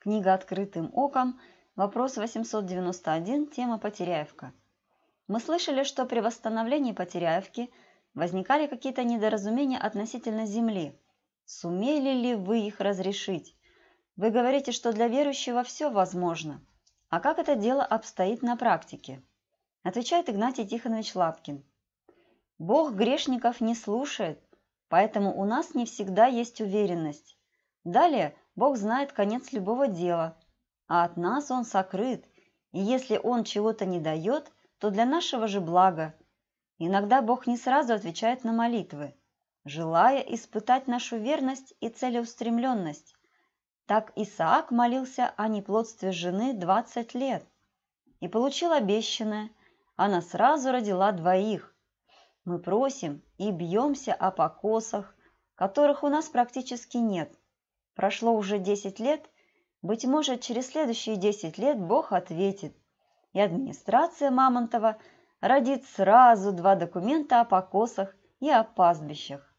Книга «Открытым оком», вопрос 891, тема «Потеряевка». Мы слышали, что при восстановлении Потеряевки возникали какие-то недоразумения относительно земли. Сумели ли вы их разрешить? Вы говорите, что для верующего все возможно. А как это дело обстоит на практике? Отвечает Игнатий Тихонович Лапкин. Бог грешников не слушает, поэтому у нас не всегда есть уверенность. Далее Бог знает конец любого дела, а от нас он сокрыт, и если он чего-то не дает, то для нашего же блага. Иногда Бог не сразу отвечает на молитвы, желая испытать нашу верность и целеустремленность. Так Исаак молился о неплодстве жены 20 лет и получил обещанное. Она сразу родила двоих. Мы просим и бьемся о покосах, которых у нас практически нет – Прошло уже 10 лет, быть может, через следующие 10 лет Бог ответит, и администрация Мамонтова родит сразу два документа о покосах и о пастбищах.